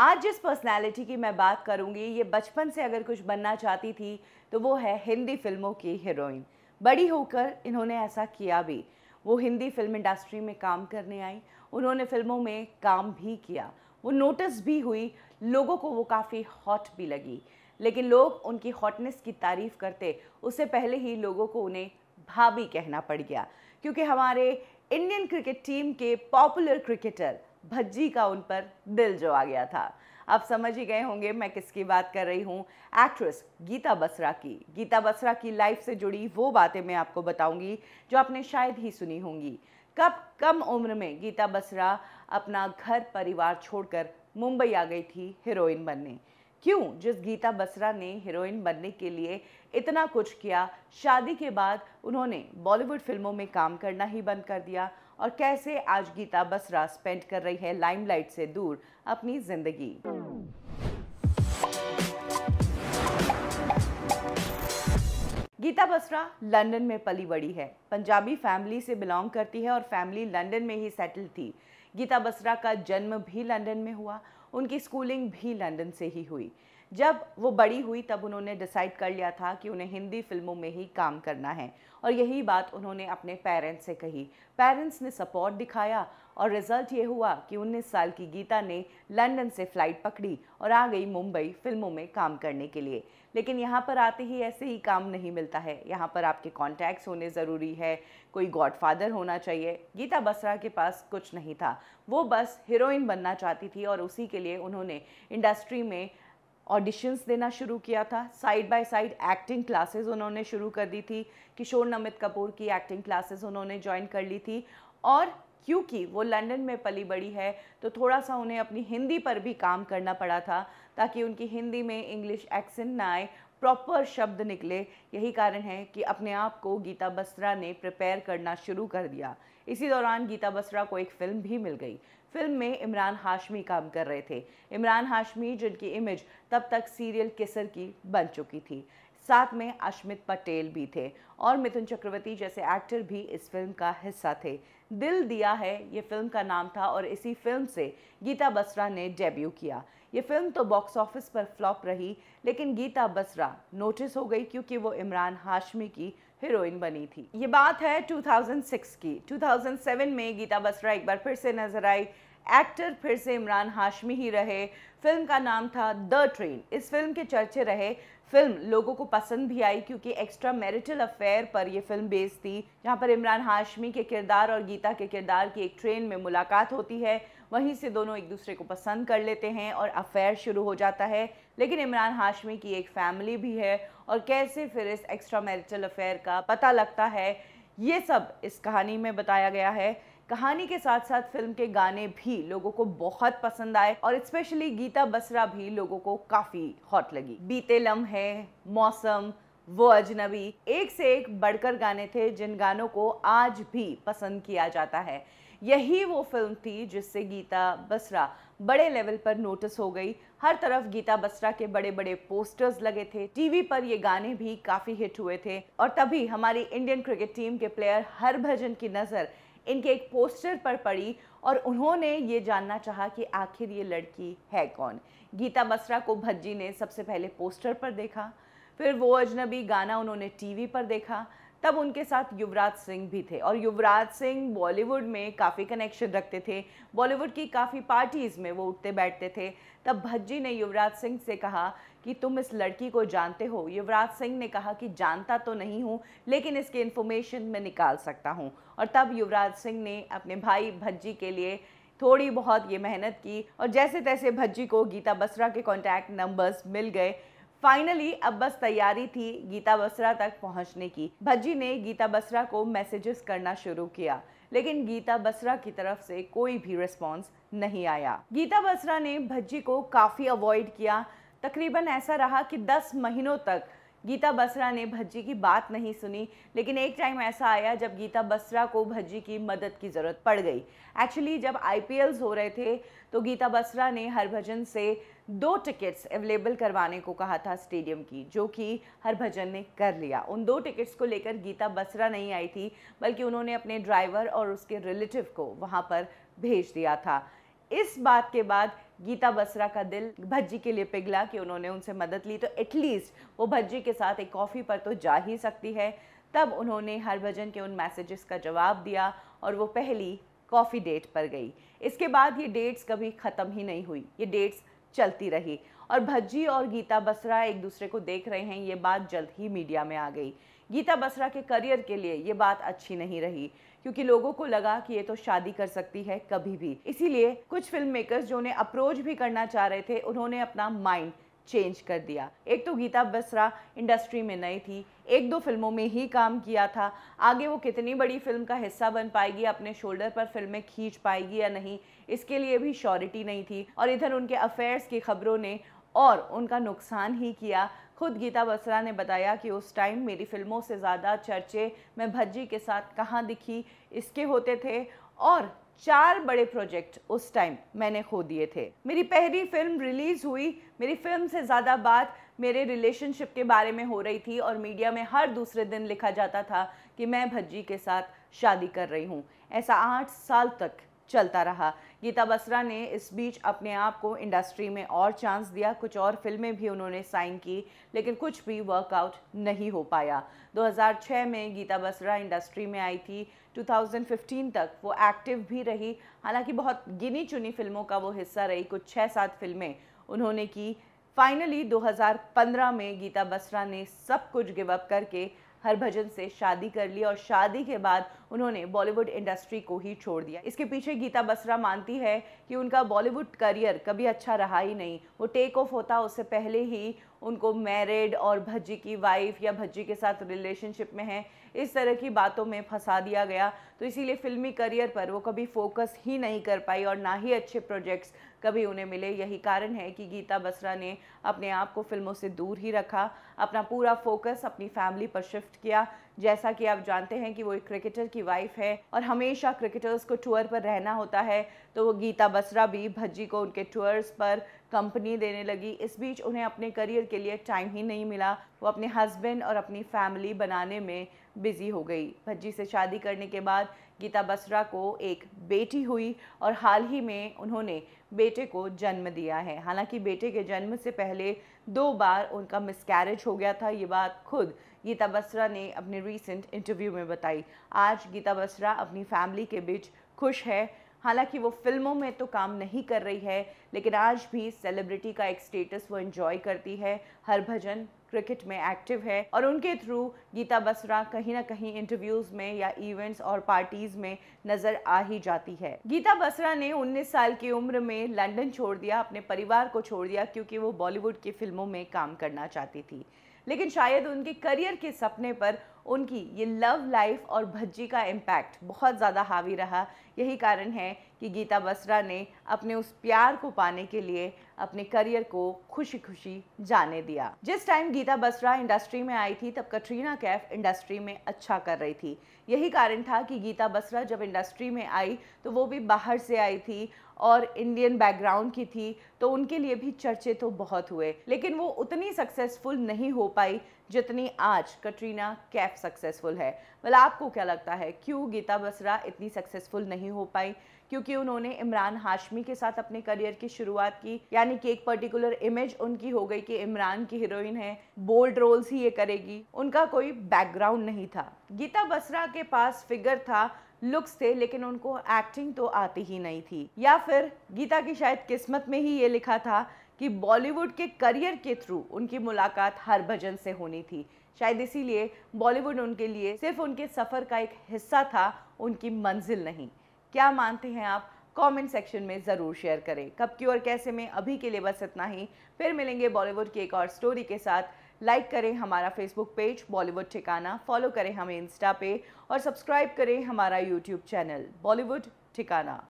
आज जिस पर्सनालिटी की मैं बात करूँगी ये बचपन से अगर कुछ बनना चाहती थी तो वो है हिंदी फिल्मों की हीरोइन बड़ी होकर इन्होंने ऐसा किया भी वो हिंदी फिल्म इंडस्ट्री में काम करने आई उन्होंने फिल्मों में काम भी किया वो नोटिस भी हुई लोगों को वो काफ़ी हॉट भी लगी लेकिन लोग उनकी हॉटनेस की तारीफ़ करते उससे पहले ही लोगों को उन्हें भाभी कहना पड़ गया क्योंकि हमारे इंडियन क्रिकेट टीम के पॉपुलर क्रिकेटर भज्जी का उन पर दिल जो आ गया था आप समझ ही गए होंगे मैं किसकी बात कर रही हूँ एक्ट्रेस गीता बसरा की गीता बसरा की लाइफ से जुड़ी वो बातें मैं आपको बताऊंगी जो आपने शायद ही सुनी होंगी कब कम उम्र में गीता बसरा अपना घर परिवार छोड़कर मुंबई आ गई थी हीरोइन बनने क्यों जिस गीता बसरा ने हीरोइन बनने के लिए इतना कुछ किया शादी के बाद उन्होंने बॉलीवुड फिल्मों में काम करना ही बंद कर दिया और कैसे आज गीता बसरा स्पेंड कर रही है लाइमलाइट से दूर अपनी जिंदगी गीता बसरा लंदन में पली बड़ी है पंजाबी फैमिली से बिलोंग करती है और फैमिली लंदन में ही सेटल थी गीता बसरा का जन्म भी लंदन में हुआ उनकी स्कूलिंग भी लंदन से ही हुई जब वो बड़ी हुई तब उन्होंने डिसाइड कर लिया था कि उन्हें हिंदी फिल्मों में ही काम करना है और यही बात उन्होंने अपने पेरेंट्स से कही पेरेंट्स ने सपोर्ट दिखाया और रिजल्ट ये हुआ कि 19 साल की गीता ने लंदन से फ़्लाइट पकड़ी और आ गई मुंबई फिल्मों में काम करने के लिए लेकिन यहाँ पर आते ही ऐसे ही काम नहीं मिलता है यहाँ पर आपके कॉन्टैक्ट्स होने ज़रूरी है कोई गॉडफादर होना चाहिए गीता बसरा के पास कुछ नहीं था वो बस हीरोइन बनना चाहती थी और उसी के लिए उन्होंने इंडस्ट्री में ऑडिशंस देना शुरू किया था side by side acting classes उन्होंने शुरू कर दी थी किशोर नमित कपूर की एक्टिंग क्लासेस उन्होंने ज्वाइन कर ली थी और क्योंकि वो लंदन में पली बड़ी है तो थोड़ा सा उन्हें अपनी हिंदी पर भी काम करना पड़ा था ताकि उनकी हिंदी में इंग्लिश एक्सेंट ना आए प्रॉपर शब्द निकले यही कारण है कि अपने आप को गीता बसरा ने प्रिपेयर करना शुरू कर दिया इसी दौरान गीता बसरा को एक फ़िल्म भी मिल गई फिल्म में इमरान हाशमी काम कर रहे थे इमरान हाशमी जिनकी इमेज तब तक सीरियल केसर की बन चुकी थी साथ में अश्मित पटेल भी थे और मिथुन चक्रवर्ती जैसे एक्टर भी इस फिल्म का हिस्सा थे दिल दिया है ये फिल्म का नाम था और इसी फिल्म से गीता बसरा ने डेब्यू किया ये फिल्म तो बॉक्स ऑफिस पर फ्लॉप रही लेकिन गीता बसरा नोटिस हो गई क्योंकि वो इमरान हाशमी की हीरोइन बनी थी ये बात है 2006 की 2007 में गीता बसरा एक बार फिर से नजर आई एक्टर फिर से इमरान हाशमी ही रहे फिल्म का नाम था द ट्रेन इस फिल्म के चर्चे रहे फिल्म लोगों को पसंद भी आई क्योंकि एक्स्ट्रा मैरिटल अफेयर पर यह फिल्म बेस्ड थी जहाँ पर इमरान हाशमी के किरदार और गीता के किरदार की एक ट्रेन में मुलाकात होती है वहीं से दोनों एक दूसरे को पसंद कर लेते हैं और अफेयर शुरू हो जाता है लेकिन इमरान हाशमी की एक फैमिली भी है और कैसे फिर इस एक्स्ट्रा मैरिटल अफेयर का पता लगता है ये सब इस कहानी में बताया गया है कहानी के साथ साथ फिल्म के गाने भी लोगों को बहुत पसंद आए और स्पेशली गीता बसरा भी लोगों को काफी हॉट लगी बीते लम्हे मौसम वो अजनबी एक से एक बढ़कर गाने थे जिन गानों को आज भी पसंद किया जाता है यही वो फिल्म थी जिससे गीता बसरा बड़े लेवल पर नोटिस हो गई हर तरफ गीता बसरा के बड़े बड़े पोस्टर्स लगे थे टीवी पर ये गाने भी काफ़ी हिट हुए थे और तभी हमारी इंडियन क्रिकेट टीम के प्लेयर हरभजन की नज़र इनके एक पोस्टर पर पड़ी और उन्होंने ये जानना चाहा कि आखिर ये लड़की है कौन गीता बसरा को भज्जी ने सबसे पहले पोस्टर पर देखा फिर वो अजनबी गाना उन्होंने टीवी पर देखा तब उनके साथ युवराज सिंह भी थे और युवराज सिंह बॉलीवुड में काफ़ी कनेक्शन रखते थे बॉलीवुड की काफ़ी पार्टीज़ में वो उठते बैठते थे तब भज्जी ने युवराज सिंह से कहा कि तुम इस लड़की को जानते हो युवराज सिंह ने कहा कि जानता तो नहीं हूँ लेकिन इसकी इन्फॉर्मेशन मैं निकाल सकता हूँ और तब युवराज सिंह ने अपने भाई भज्जी के लिए थोड़ी बहुत ये मेहनत की और जैसे तैसे भज्जी को गीता बसरा के कॉन्टैक्ट नंबर्स मिल गए फाइनली अब बस तैयारी थी गीता बसरा तक पहुंचने की भज्जी ने गीता बसरा को मैसेजेस करना शुरू किया लेकिन गीता बसरा की तरफ से कोई भी रिस्पॉन्स नहीं आया गीता बसरा ने भज्जी को काफ़ी अवॉइड किया तकरीबन ऐसा रहा कि 10 महीनों तक गीता बसरा ने भज्जी की बात नहीं सुनी लेकिन एक टाइम ऐसा आया जब गीता बसरा को भज्जी की मदद की ज़रूरत पड़ गई एक्चुअली जब आई हो रहे थे तो गीता बसरा ने हरभजन से दो टिकट्स अवेलेबल करवाने को कहा था स्टेडियम की जो कि हरभजन ने कर लिया उन दो टिकट्स को लेकर गीता बसरा नहीं आई थी बल्कि उन्होंने अपने ड्राइवर और उसके रिलेटिव को वहाँ पर भेज दिया था इस बात के बाद गीता बसरा का दिल भज्जी के लिए पिघला कि उन्होंने उनसे मदद ली तो एटलीस्ट वो भज्जी के साथ एक कॉफ़ी पर तो जा ही सकती है तब उन्होंने हरभजन के उन मैसेजेस का जवाब दिया और वो पहली कॉफ़ी डेट पर गई इसके बाद ये डेट्स कभी ख़त्म ही नहीं हुई ये डेट्स चलती रही और भज्जी और गीता बसरा एक दूसरे को देख रहे हैं ये बात जल्द ही मीडिया में आ गई गीता बसरा के करियर के लिए ये बात अच्छी नहीं रही क्योंकि लोगों को लगा कि ये तो शादी कर सकती है कभी भी इसीलिए कुछ फिल्म मेकर्स जो उन्हें अप्रोच भी करना चाह रहे थे उन्होंने अपना माइंड चेंज कर दिया एक तो गीता बसरा इंडस्ट्री में नई थी एक दो फिल्मों में ही काम किया था आगे वो कितनी बड़ी फिल्म का हिस्सा बन पाएगी अपने शोल्डर पर फिल्में खींच पाएगी या नहीं इसके लिए भी श्योरिटी नहीं थी और इधर उनके अफेयर्स की खबरों ने और उनका नुकसान ही किया खुद गीता बसरा ने बताया कि उस टाइम मेरी फिल्मों से ज़्यादा चर्चे मैं भज्जी के साथ कहाँ दिखी इसके होते थे और चार बड़े प्रोजेक्ट उस टाइम मैंने खो दिए थे मेरी पहली फिल्म रिलीज़ हुई मेरी फिल्म से ज़्यादा बात मेरे रिलेशनशिप के बारे में हो रही थी और मीडिया में हर दूसरे दिन लिखा जाता था कि मैं भज्जी के साथ शादी कर रही हूँ ऐसा आठ साल तक चलता रहा गीता बसरा ने इस बीच अपने आप को इंडस्ट्री में और चांस दिया कुछ और फिल्में भी उन्होंने साइन की लेकिन कुछ भी वर्कआउट नहीं हो पाया 2006 में गीता बसरा इंडस्ट्री में आई थी 2015 तक वो एक्टिव भी रही हालांकि बहुत गिनी चुनी फिल्मों का वो हिस्सा रही कुछ छः सात फिल्में उन्होंने की फाइनली 2015 में गीता बसरा ने सब कुछ गिव अप करके हरभजन से शादी कर ली और शादी के बाद उन्होंने बॉलीवुड इंडस्ट्री को ही छोड़ दिया इसके पीछे गीता बसरा मानती है कि उनका बॉलीवुड करियर कभी अच्छा रहा ही नहीं वो टेक ऑफ होता उससे पहले ही उनको मैरिड और भज्जी की वाइफ या भज्जी के साथ रिलेशनशिप में है इस तरह की बातों में फंसा दिया गया तो इसीलिए फिल्मी करियर पर वो कभी फोकस ही नहीं कर पाई और ना ही अच्छे प्रोजेक्ट्स कभी उन्हें मिले यही कारण है कि गीता बसरा ने अपने आप को फिल्मों से दूर ही रखा अपना पूरा फोकस अपनी फैमिली पर शिफ्ट किया जैसा कि आप जानते हैं कि वो एक क्रिकेटर की की वाइफ है और हमेशा क्रिकेटर्स को टूर पर रहना होता है तो वो गीता बसरा भी भज्जी को उनके टूर्स पर कंपनी देने लगी इस बीच उन्हें अपने करियर के लिए टाइम ही नहीं मिला वो अपने हस्बैंड और अपनी फैमिली बनाने में बिज़ी हो गई भज्जी से शादी करने के बाद गीता बसरा को एक बेटी हुई और हाल ही में उन्होंने बेटे को जन्म दिया है हालांकि बेटे के जन्म से पहले दो बार उनका मिसकैरेज हो गया था ये बात खुद गीता बसरा ने अपने रीसेंट इंटरव्यू में बताई आज गीता बसरा अपनी फैमिली के बीच खुश है हालांकि वो फिल्मों में तो काम नहीं कर रही है लेकिन आज भी सेलिब्रिटी का एक स्टेटस वो एंजॉय करती है हर भजन क्रिकेट में एक्टिव है और उनके थ्रू गीता बसरा कहीं ना कहीं इंटरव्यूज में या इवेंट्स और पार्टीज में नजर आ ही जाती है गीता बसरा ने 19 साल की उम्र में लंदन छोड़ दिया अपने परिवार को छोड़ दिया क्योंकि वो बॉलीवुड की फिल्मों में काम करना चाहती थी लेकिन शायद उनके करियर के सपने पर उनकी ये लव लाइफ और भज्जी का इम्पैक्ट बहुत ज़्यादा हावी रहा यही कारण है कि गीता बसरा ने अपने उस प्यार को पाने के लिए अपने करियर को खुशी खुशी जाने दिया जिस टाइम गीता बसरा इंडस्ट्री में आई थी तब कटरीना कैफ इंडस्ट्री में अच्छा कर रही थी यही कारण था कि गीता बसरा जब इंडस्ट्री में आई तो वो भी बाहर से आई थी और इंडियन बैकग्राउंड की थी तो उनके लिए भी चर्चे तो बहुत हुए लेकिन वो उतनी सक्सेसफुल नहीं हो पाई जितनी आज कटरीना कैफ सक्सेसफुल है मतलब आपको क्या लगता है क्यों गीता बसरा इतनी सक्सेसफुल नहीं हो पाई क्योंकि उन्होंने इमरान हाशमी के साथ अपने करियर की शुरुआत की यानी कि एक पर्टिकुलर इमेज उनकी हो गई कि इमरान की हीरोइन है बोल्ड रोल्स ही ये करेगी उनका कोई बैकग्राउंड नहीं था गीता बसरा के पास फिगर था लुक्स थे लेकिन उनको एक्टिंग तो आती ही नहीं थी या फिर गीता की शायद किस्मत में ही ये लिखा था कि बॉलीवुड के करियर के थ्रू उनकी मुलाकात हरभजन से होनी थी शायद इसीलिए बॉलीवुड उनके लिए सिर्फ उनके सफ़र का एक हिस्सा था उनकी मंजिल नहीं क्या मानते हैं आप कमेंट सेक्शन में ज़रूर शेयर करें कब की और कैसे में अभी के लिए बस इतना ही फिर मिलेंगे बॉलीवुड की एक और स्टोरी के साथ लाइक करें हमारा फेसबुक पेज बॉलीवुड ठिकाना फॉलो करें हमें इंस्टा पे और सब्सक्राइब करें हमारा यूट्यूब चैनल बॉलीवुड ठिकाना